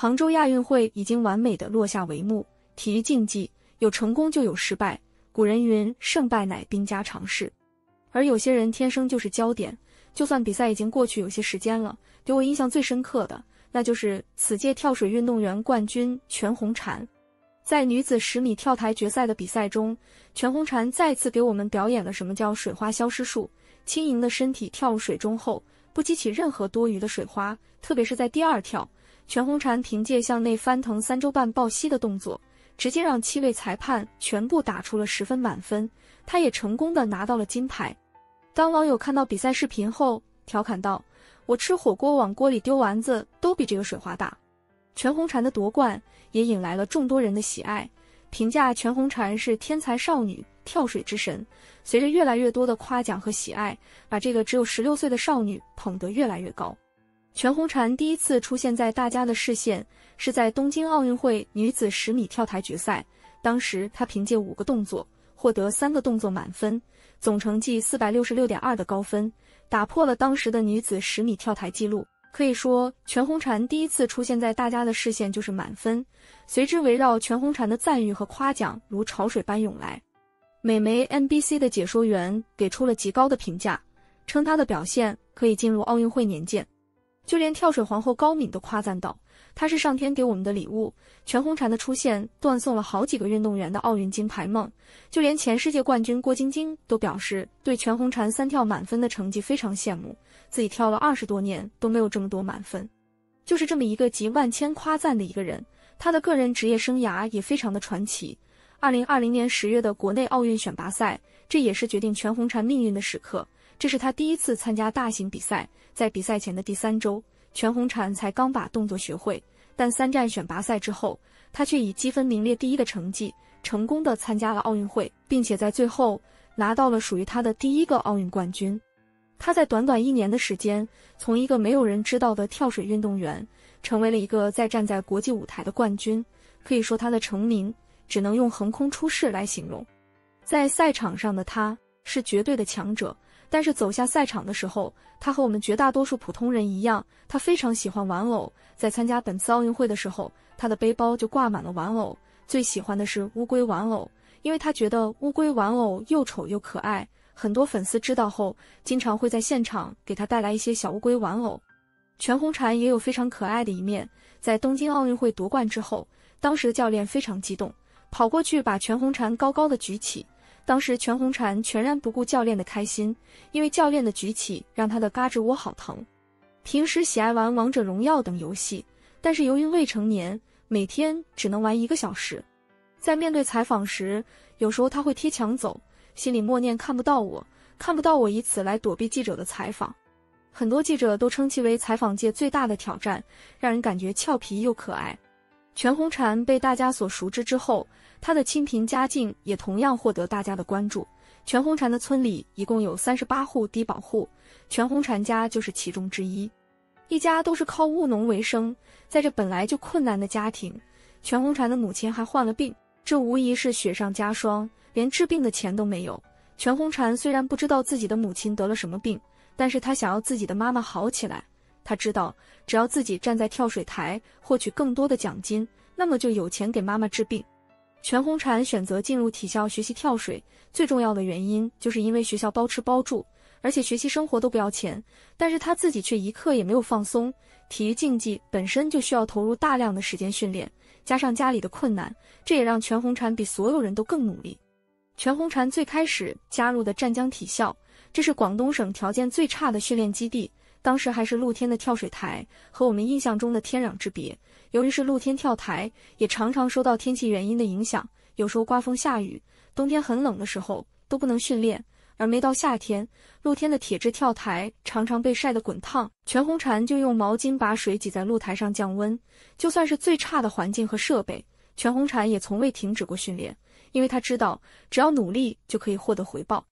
杭州亚运会已经完美的落下帷幕。体育竞技有成功就有失败，古人云“胜败乃兵家常事”。而有些人天生就是焦点。就算比赛已经过去有些时间了，给我印象最深刻的，那就是此届跳水运动员冠军全红婵。在女子十米跳台决赛的比赛中，全红婵再次给我们表演了什么叫“水花消失术”。轻盈的身体跳入水中后，不激起任何多余的水花，特别是在第二跳。全红婵凭借向内翻腾三周半抱膝的动作，直接让七位裁判全部打出了十分满分，她也成功的拿到了金牌。当网友看到比赛视频后，调侃道：“我吃火锅往锅里丢丸子，都比这个水花大。”全红婵的夺冠也引来了众多人的喜爱，评价全红婵是天才少女、跳水之神。随着越来越多的夸奖和喜爱，把这个只有十六岁的少女捧得越来越高。全红婵第一次出现在大家的视线，是在东京奥运会女子十米跳台决赛。当时她凭借五个动作获得三个动作满分，总成绩四百六十六点二的高分，打破了当时的女子十米跳台纪录。可以说，全红婵第一次出现在大家的视线就是满分。随之围绕全红婵的赞誉和夸奖如潮水般涌来。美媒 NBC 的解说员给出了极高的评价，称她的表现可以进入奥运会年鉴。就连跳水皇后高敏都夸赞道：“她是上天给我们的礼物。”全红婵的出现断送了好几个运动员的奥运金牌梦。就连前世界冠军郭晶晶都表示，对全红婵三跳满分的成绩非常羡慕，自己跳了二十多年都没有这么多满分。就是这么一个集万千夸赞的一个人，他的个人职业生涯也非常的传奇。二零二零年十月的国内奥运选拔赛，这也是决定全红婵命运的时刻。这是他第一次参加大型比赛，在比赛前的第三周，全红婵才刚把动作学会，但三站选拔赛之后，他却以积分名列第一的成绩，成功的参加了奥运会，并且在最后拿到了属于他的第一个奥运冠军。他在短短一年的时间，从一个没有人知道的跳水运动员，成为了一个在站在国际舞台的冠军。可以说，他的成名只能用横空出世来形容。在赛场上的他是绝对的强者。但是走下赛场的时候，他和我们绝大多数普通人一样，他非常喜欢玩偶。在参加本次奥运会的时候，他的背包就挂满了玩偶，最喜欢的是乌龟玩偶，因为他觉得乌龟玩偶又丑又可爱。很多粉丝知道后，经常会在现场给他带来一些小乌龟玩偶。全红婵也有非常可爱的一面，在东京奥运会夺冠之后，当时的教练非常激动，跑过去把全红婵高高的举起。当时全红婵全然不顾教练的开心，因为教练的举起让她的嘎吱窝好疼。平时喜爱玩王者荣耀等游戏，但是由于未成年，每天只能玩一个小时。在面对采访时，有时候他会贴墙走，心里默念看不到我，看不到我，以此来躲避记者的采访。很多记者都称其为采访界最大的挑战，让人感觉俏皮又可爱。全红婵被大家所熟知之后，她的清贫家境也同样获得大家的关注。全红婵的村里一共有三十八户低保户，全红婵家就是其中之一。一家都是靠务农为生，在这本来就困难的家庭，全红婵的母亲还患了病，这无疑是雪上加霜，连治病的钱都没有。全红婵虽然不知道自己的母亲得了什么病，但是她想要自己的妈妈好起来。他知道，只要自己站在跳水台，获取更多的奖金，那么就有钱给妈妈治病。全红婵选择进入体校学习跳水，最重要的原因就是因为学校包吃包住，而且学习生活都不要钱。但是他自己却一刻也没有放松。体育竞技本身就需要投入大量的时间训练，加上家里的困难，这也让全红婵比所有人都更努力。全红婵最开始加入的湛江体校，这是广东省条件最差的训练基地。当时还是露天的跳水台，和我们印象中的天壤之别。由于是露天跳台，也常常受到天气原因的影响，有时候刮风下雨，冬天很冷的时候都不能训练。而没到夏天，露天的铁质跳台常常被晒得滚烫，全红婵就用毛巾把水挤在露台上降温。就算是最差的环境和设备，全红婵也从未停止过训练，因为她知道，只要努力就可以获得回报。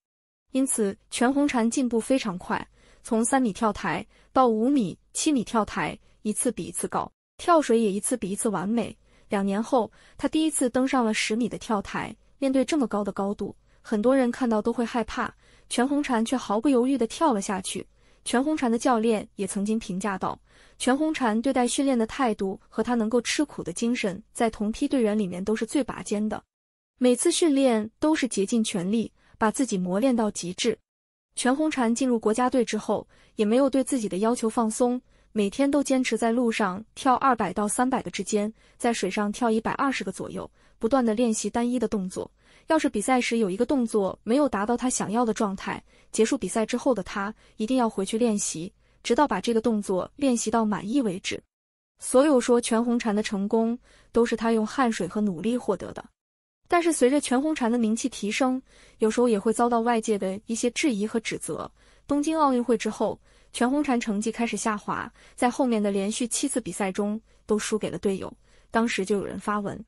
因此，全红婵进步非常快。从三米跳台到五米、七米跳台，一次比一次高；跳水也一次比一次完美。两年后，他第一次登上了十米的跳台。面对这么高的高度，很多人看到都会害怕，全红婵却毫不犹豫地跳了下去。全红婵的教练也曾经评价道：“全红婵对待训练的态度和他能够吃苦的精神，在同批队员里面都是最拔尖的。每次训练都是竭尽全力，把自己磨练到极致。”全红婵进入国家队之后，也没有对自己的要求放松，每天都坚持在路上跳二百到三百个之间，在水上跳一百二十个左右，不断的练习单一的动作。要是比赛时有一个动作没有达到他想要的状态，结束比赛之后的他一定要回去练习，直到把这个动作练习到满意为止。所有说全红婵的成功，都是他用汗水和努力获得的。但是随着全红婵的名气提升，有时候也会遭到外界的一些质疑和指责。东京奥运会之后，全红婵成绩开始下滑，在后面的连续七次比赛中都输给了队友。当时就有人发文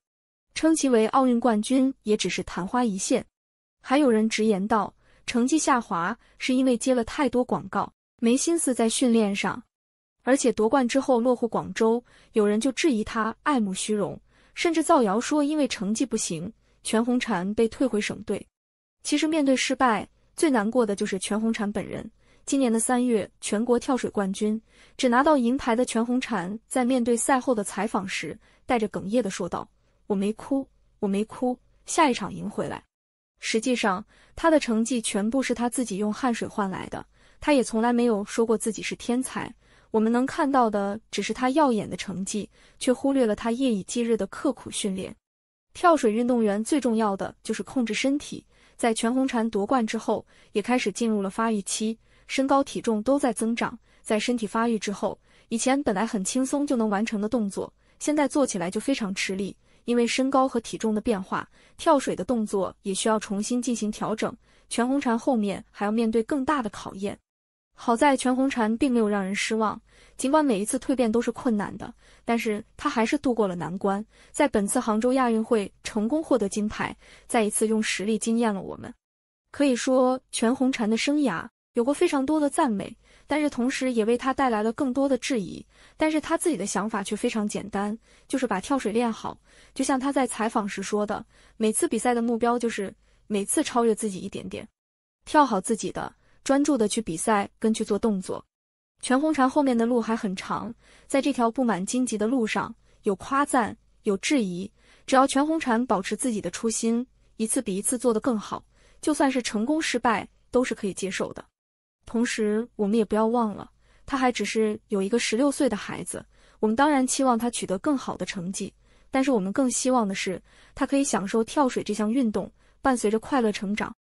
称其为奥运冠军也只是昙花一现。还有人直言道，成绩下滑是因为接了太多广告，没心思在训练上。而且夺冠之后落户广州，有人就质疑他爱慕虚荣，甚至造谣说因为成绩不行。全红婵被退回省队。其实，面对失败，最难过的就是全红婵本人。今年的三月，全国跳水冠军只拿到银牌的全红婵，在面对赛后的采访时，带着哽咽的说道：“我没哭，我没哭，下一场赢回来。”实际上，他的成绩全部是他自己用汗水换来的。他也从来没有说过自己是天才。我们能看到的只是他耀眼的成绩，却忽略了他夜以继日的刻苦训练。跳水运动员最重要的就是控制身体。在全红婵夺冠之后，也开始进入了发育期，身高体重都在增长。在身体发育之后，以前本来很轻松就能完成的动作，现在做起来就非常吃力，因为身高和体重的变化，跳水的动作也需要重新进行调整。全红婵后面还要面对更大的考验。好在全红婵并没有让人失望，尽管每一次蜕变都是困难的，但是她还是度过了难关，在本次杭州亚运会成功获得金牌，再一次用实力惊艳了我们。可以说，全红婵的生涯有过非常多的赞美，但是同时也为她带来了更多的质疑。但是他自己的想法却非常简单，就是把跳水练好。就像他在采访时说的，每次比赛的目标就是每次超越自己一点点，跳好自己的。专注的去比赛，跟去做动作。全红婵后面的路还很长，在这条布满荆棘的路上，有夸赞，有质疑。只要全红婵保持自己的初心，一次比一次做得更好，就算是成功失败都是可以接受的。同时，我们也不要忘了，他还只是有一个十六岁的孩子。我们当然期望他取得更好的成绩，但是我们更希望的是，他可以享受跳水这项运动，伴随着快乐成长。